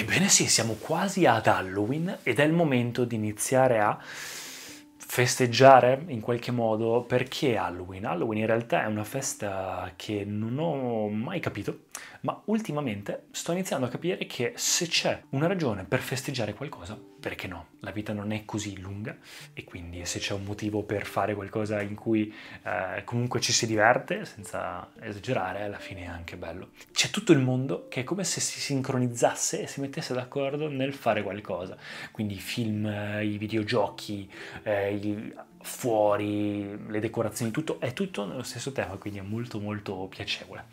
Ebbene sì, siamo quasi ad Halloween ed è il momento di iniziare a festeggiare in qualche modo perché Halloween. Halloween in realtà è una festa che non ho mai capito, ma ultimamente sto iniziando a capire che se c'è una ragione per festeggiare qualcosa, perché no? La vita non è così lunga e quindi se c'è un motivo per fare qualcosa in cui eh, comunque ci si diverte, senza esagerare, alla fine è anche bello. C'è tutto il mondo che è come se si sincronizzasse e si mettesse d'accordo nel fare qualcosa, quindi i film, eh, i videogiochi, eh, i fuori, le decorazioni, tutto, è tutto nello stesso tema, quindi è molto molto piacevole.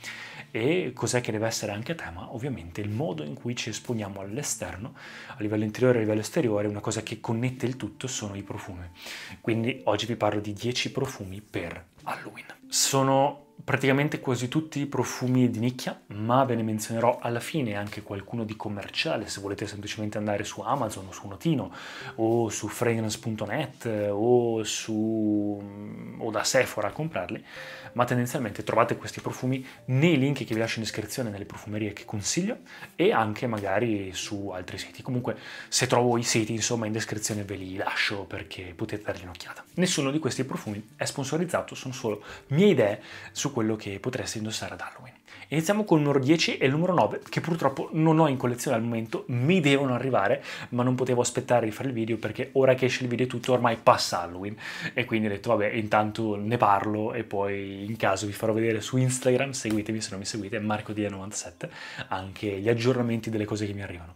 E cos'è che deve essere anche tema? Ovviamente il modo in cui ci esponiamo all'esterno, a livello interiore e a livello esteriore, una cosa che connette il tutto sono i profumi. Quindi oggi vi parlo di 10 profumi per Halloween. Sono praticamente quasi tutti i profumi di nicchia, ma ve ne menzionerò alla fine anche qualcuno di commerciale, se volete semplicemente andare su Amazon o su Notino o su fragrance.net o, su, mm, o da Sephora a comprarli, ma tendenzialmente trovate questi profumi nei link che vi lascio in descrizione nelle profumerie che consiglio e anche magari su altri siti. Comunque se trovo i siti insomma in descrizione ve li lascio perché potete dargli un'occhiata. Nessuno di questi profumi è sponsorizzato, sono solo mie idee su su quello che potresti indossare ad Halloween. Iniziamo con il numero 10 e il numero 9 che purtroppo non ho in collezione al momento, mi devono arrivare, ma non potevo aspettare di fare il video perché ora che esce il video tutto ormai passa Halloween e quindi ho detto vabbè intanto ne parlo e poi in caso vi farò vedere su Instagram, seguitemi se non mi seguite, Marco 97 anche gli aggiornamenti delle cose che mi arrivano.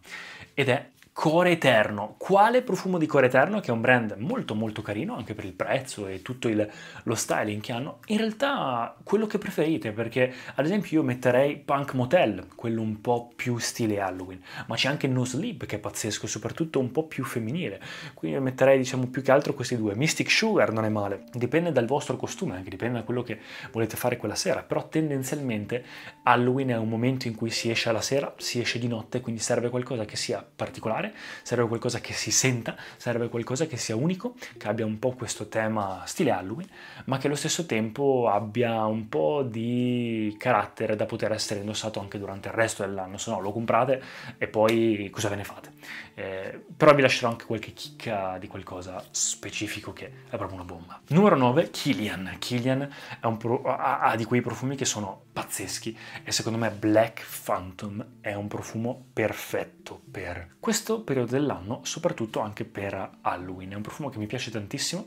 Ed è Core Eterno. Quale profumo di Core Eterno, che è un brand molto molto carino anche per il prezzo e tutto il, lo styling che hanno? In realtà quello che preferite, perché ad esempio io metterei Punk Motel, quello un po' più stile Halloween, ma c'è anche No Sleep che è pazzesco, soprattutto un po' più femminile. Quindi metterei diciamo più che altro questi due. Mystic Sugar non è male, dipende dal vostro costume, anche dipende da quello che volete fare quella sera, però tendenzialmente Halloween è un momento in cui si esce alla sera, si esce di notte, quindi serve qualcosa che sia particolare particolare, sarebbe qualcosa che si senta, sarebbe qualcosa che sia unico, che abbia un po' questo tema stile Halloween, ma che allo stesso tempo abbia un po' di carattere da poter essere indossato anche durante il resto dell'anno, se no lo comprate e poi cosa ve ne fate. Eh, però vi lascerò anche qualche chicca di qualcosa specifico che è proprio una bomba. Numero 9, Killian. Killian ha, ha di quei profumi che sono pazzeschi e secondo me Black Phantom è un profumo perfetto per questo questo periodo dell'anno, soprattutto anche per Halloween. È un profumo che mi piace tantissimo,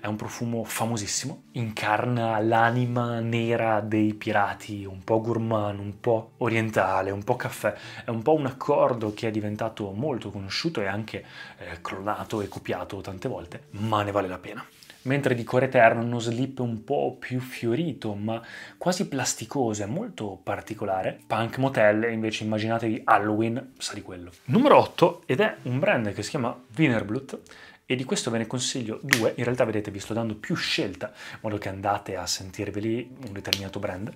è un profumo famosissimo, incarna l'anima nera dei pirati, un po' gourmand, un po' orientale, un po' caffè, è un po' un accordo che è diventato molto conosciuto e anche eh, clonato e copiato tante volte, ma ne vale la pena mentre di Core Eterno uno slip un po' più fiorito, ma quasi plasticoso, è molto particolare. Punk Motel, invece immaginatevi Halloween, sa di quello. Numero 8, ed è un brand che si chiama Wienerblut, e di questo ve ne consiglio due, in realtà vedete vi sto dando più scelta, in modo che andate a sentirveli un determinato brand,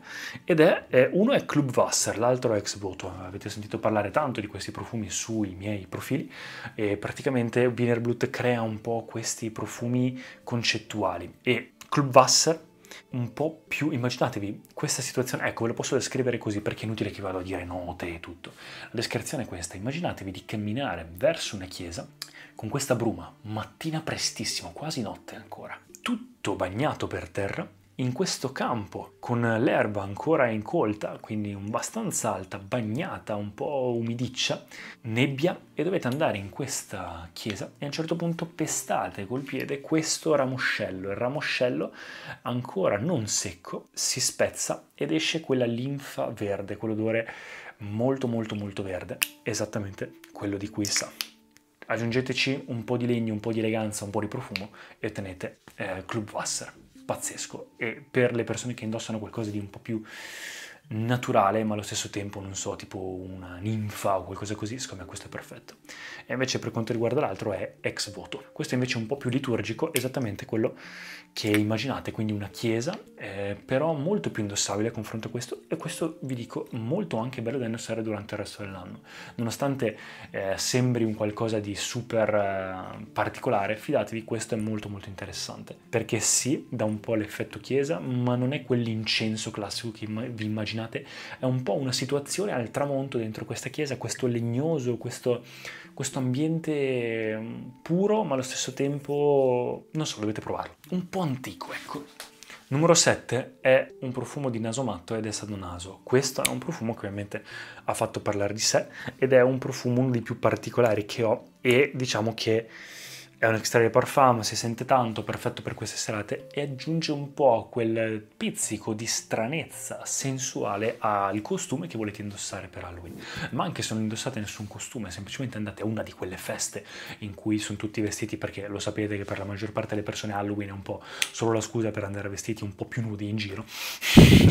ed è, eh, uno è Club Wasser, l'altro è Ex Voto, avete sentito parlare tanto di questi profumi sui miei profili, e praticamente Wiener Blut crea un po' questi profumi concettuali, e Club Wasser un po' più, immaginatevi questa situazione, ecco ve lo posso descrivere così perché è inutile che vado a dire note e tutto, la descrizione è questa, immaginatevi di camminare verso una chiesa con questa bruma, mattina prestissimo, quasi notte ancora, tutto bagnato per terra, in questo campo, con l'erba ancora incolta, quindi abbastanza alta, bagnata, un po' umidiccia, nebbia, e dovete andare in questa chiesa e a un certo punto pestate col piede questo ramoscello. Il ramoscello, ancora non secco, si spezza ed esce quella linfa verde, quell'odore molto molto molto verde, esattamente quello di cui sa. Aggiungeteci un po' di legno, un po' di eleganza, un po' di profumo e ottenete eh, Club Wasser. Pazzesco. E per le persone che indossano qualcosa di un po' più naturale, ma allo stesso tempo, non so, tipo una ninfa o qualcosa così, secondo me questo è perfetto. E invece per quanto riguarda l'altro è ex voto. Questo invece è un po' più liturgico, esattamente quello che immaginate, quindi una chiesa, eh, però molto più indossabile a confronto a questo, e questo vi dico molto anche bello da indossare durante il resto dell'anno. Nonostante eh, sembri un qualcosa di super eh, particolare, fidatevi, questo è molto molto interessante, perché sì, dà un po' l'effetto chiesa, ma non è quell'incenso classico che vi immaginate immaginate, è un po' una situazione al tramonto dentro questa chiesa, questo legnoso, questo, questo ambiente mm, puro, ma allo stesso tempo, non so, dovete provarlo, un po' antico, ecco. Numero 7 è un profumo di naso matto ed è stato naso. Questo è un profumo che ovviamente ha fatto parlare di sé ed è un profumo uno dei più particolari che ho e diciamo che è un extrario parfum, si sente tanto, perfetto per queste serate e aggiunge un po' quel pizzico di stranezza sensuale al costume che volete indossare per Halloween. Ma anche se non indossate nessun costume, semplicemente andate a una di quelle feste in cui sono tutti vestiti perché lo sapete che per la maggior parte delle persone Halloween è un po' solo la scusa per andare vestiti un po' più nudi in giro,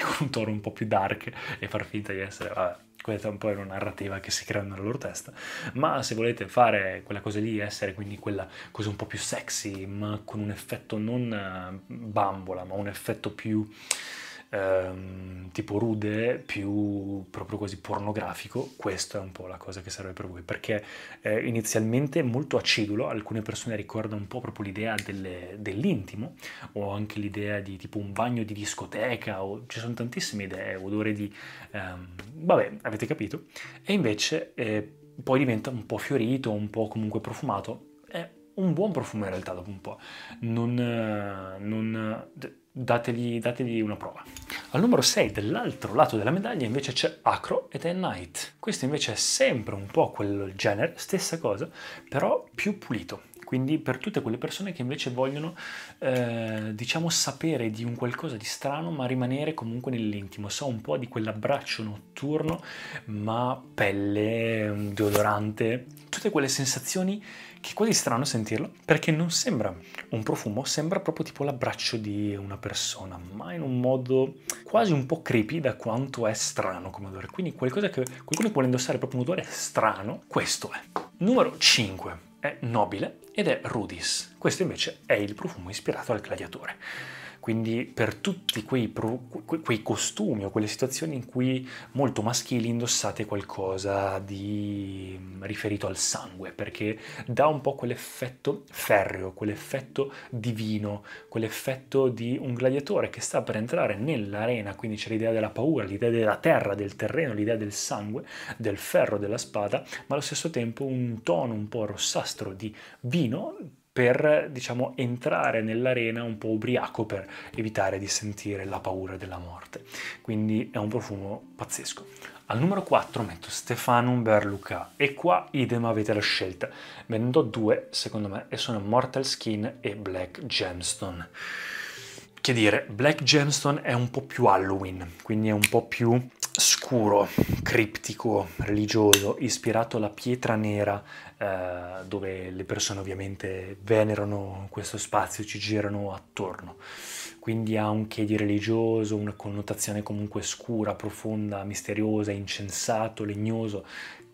con un tono un po' più dark e far finta di essere... Vabbè questa è un po' una narrativa che si crea nella loro testa, ma se volete fare quella cosa lì, essere quindi quella cosa un po' più sexy, ma con un effetto non eh, bambola, ma un effetto più ehm, tipo rude, più proprio così pornografico, questa è un po' la cosa che serve per voi, perché eh, inizialmente molto acidulo, alcune persone ricordano un po' proprio l'idea dell'intimo, o anche l'idea di tipo un bagno di discoteca, o ci sono tantissime idee, odore di... Ehm, vabbè, avete capito, e invece... Eh, poi diventa un po' fiorito, un po' comunque profumato, è un buon profumo in realtà dopo un po'. Non, eh, non, dategli, dategli una prova. Al numero 6 dell'altro lato della medaglia invece c'è Acro ed è Night. Questo invece è sempre un po' quel genere, stessa cosa, però più pulito quindi per tutte quelle persone che invece vogliono eh, diciamo sapere di un qualcosa di strano ma rimanere comunque nell'intimo, so un po' di quell'abbraccio notturno ma pelle, deodorante, tutte quelle sensazioni che è quasi strano sentirlo perché non sembra un profumo, sembra proprio tipo l'abbraccio di una persona, ma in un modo quasi un po' creepy da quanto è strano come odore. Quindi qualcosa che qualcuno vuole indossare proprio un odore strano, questo è. Numero 5 è nobile ed è rudis. Questo invece è il profumo ispirato al gladiatore quindi per tutti quei, quei, costumi o quelle situazioni in cui molto maschili indossate qualcosa di mm, riferito al sangue, perché dà un po' quell'effetto ferreo, quell'effetto divino, quell'effetto di un gladiatore che sta per entrare nell'arena, quindi c'è l'idea della paura, l'idea della terra, del terreno, l'idea del sangue, del ferro, della spada, ma allo stesso tempo un tono un po' rossastro di vino per diciamo entrare nell'arena un po' ubriaco per evitare di sentire la paura della morte. Quindi è un profumo pazzesco. Al numero 4 metto Stefanum Berluca e qua idem avete la scelta. Me ne do due secondo me e sono Mortal Skin e Black Gemstone. Che dire, Black Gemstone è un po' più Halloween, quindi è un po' più scuro, criptico, religioso, ispirato alla pietra nera, eh, dove le persone ovviamente venerano questo spazio, ci girano attorno. Quindi ha un che di religioso, una connotazione comunque scura, profonda, misteriosa, incensato, legnoso,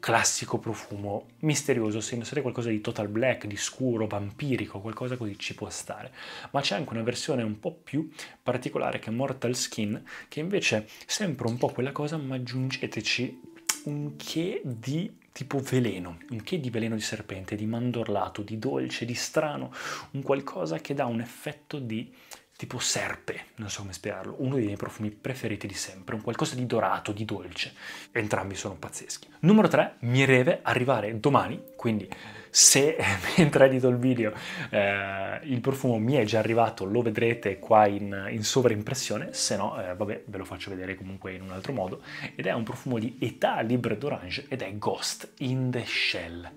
classico profumo misterioso, se indossate qualcosa di total black, di scuro, vampirico, qualcosa così ci può stare. Ma c'è anche una versione un po' più particolare che è Mortal Skin, che invece è sempre un po' quella cosa, ma aggiungeteci un che di tipo veleno, un che di veleno di serpente, di mandorlato, di dolce, di strano, un qualcosa che dà un effetto di tipo serpe, non so come spiegarlo, uno dei miei profumi preferiti di sempre, un qualcosa di dorato, di dolce. Entrambi sono pazzeschi. Numero 3, mi deve arrivare domani, quindi se mentre edito il video eh, il profumo mi è già arrivato lo vedrete qua in, in sovraimpressione, se no eh, vabbè ve lo faccio vedere comunque in un altro modo, ed è un profumo di Età Libre d'Orange ed è Ghost in the Shell.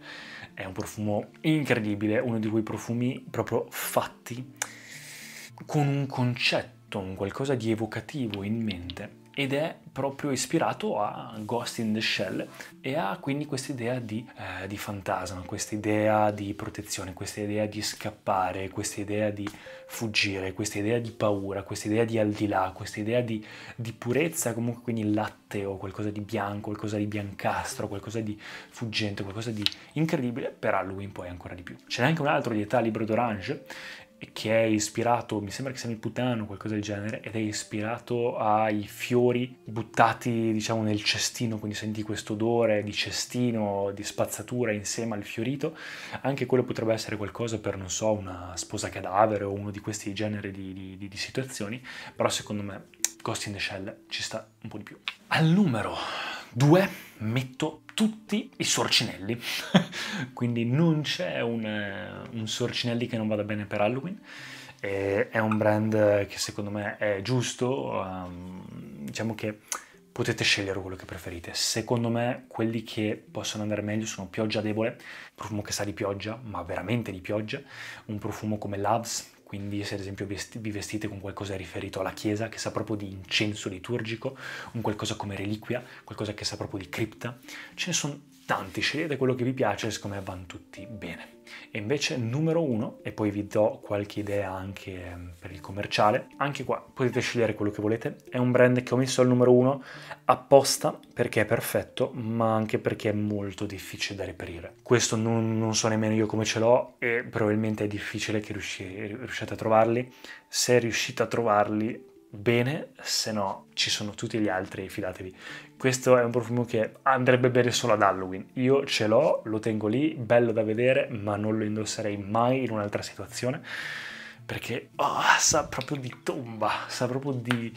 È un profumo incredibile, uno di quei profumi proprio fatti con un concetto, un qualcosa di evocativo in mente ed è proprio ispirato a Ghost in the Shell e ha quindi questa idea di, eh, di, fantasma, questa idea di protezione, questa idea di scappare, questa idea di fuggire, questa idea di paura, questa idea di al di là, questa idea di, di purezza, comunque quindi latte o qualcosa di bianco, qualcosa di biancastro, qualcosa di fuggente, qualcosa di incredibile, per Halloween poi ancora di più. Ce n'è anche un altro di età libro d'orange che è ispirato, mi sembra che sia Milputano o qualcosa del genere, ed è ispirato ai fiori buttati diciamo nel cestino, quindi senti questo odore di cestino, di spazzatura insieme al fiorito, anche quello potrebbe essere qualcosa per, non so, una sposa cadavere o uno di questi generi di, di, di, di situazioni, però secondo me Ghost in the Shell ci sta un po' di più. Al numero Due, metto tutti i sorcinelli, quindi non c'è un, eh, un, sorcinelli che non vada bene per Halloween. E è un brand che secondo me è giusto, um, diciamo che potete scegliere quello che preferite. Secondo me quelli che possono andare meglio sono pioggia debole, profumo che sa di pioggia, ma veramente di pioggia, un profumo come Loves quindi se ad esempio vi vestite con qualcosa riferito alla chiesa, che sa proprio di incenso liturgico, un qualcosa come reliquia, qualcosa che sa proprio di cripta, ce ne sono tanti, scegliete quello che vi piace, secondo me vanno tutti bene. E invece numero uno, e poi vi do qualche idea anche ehm, per il commerciale, anche qua potete scegliere quello che volete, è un brand che ho messo al numero uno apposta perché è perfetto, ma anche perché è molto difficile da reperire. Questo non, non so nemmeno io come ce l'ho e probabilmente è difficile che riusci, riusciate a trovarli. Se riuscite a trovarli bene, se no ci sono tutti gli altri, fidatevi. Questo è un profumo che andrebbe bene solo ad Halloween. Io ce l'ho, lo tengo lì, bello da vedere, ma non lo indosserei mai in un'altra situazione perché oh, sa proprio di tomba, sa proprio di...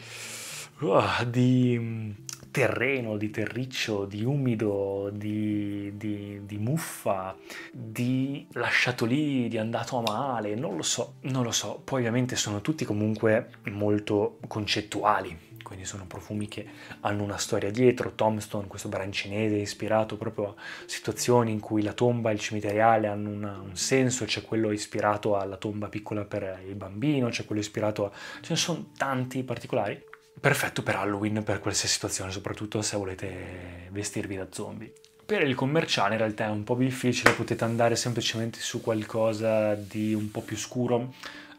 Oh, di terreno, di terriccio, di umido, di, di, di muffa, di lasciato lì, di andato a male, non lo so, non lo so. Poi ovviamente sono tutti comunque molto concettuali, quindi sono profumi che hanno una storia dietro. Tombstone, questo brand cinese, è ispirato proprio a situazioni in cui la tomba e il cimiteriale hanno una, un senso, c'è quello ispirato alla tomba piccola per il bambino, c'è quello ispirato a... ce ne sono tanti particolari perfetto per Halloween, per qualsiasi situazione, soprattutto se volete vestirvi da zombie. Per il commerciale in realtà è un po' più difficile, potete andare semplicemente su qualcosa di un po' più scuro,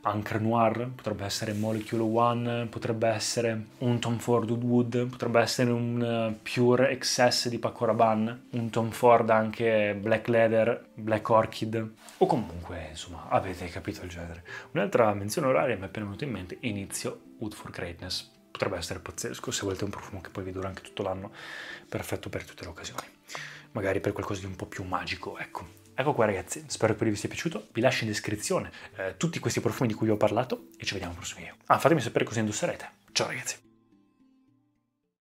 Anchor Noir, potrebbe essere Molecule One, potrebbe essere un Tom Ford Wood, potrebbe essere un eh, Pure Excess di Paco Rabanne, un Tom Ford anche Black Leather, Black Orchid, o comunque, insomma, avete capito il genere. Un'altra menzione oraria mi è appena venuta in mente, inizio Wood for Greatness potrebbe essere pazzesco. Se volete un profumo che poi vi dura anche tutto l'anno, perfetto per tutte le occasioni. Magari per qualcosa di un po' più magico, ecco. Ecco qua ragazzi, spero che vi sia piaciuto, vi lascio in descrizione eh, tutti questi profumi di cui vi ho parlato e ci vediamo al prossimo video. Ah, fatemi sapere cosa indosserete. Ciao ragazzi!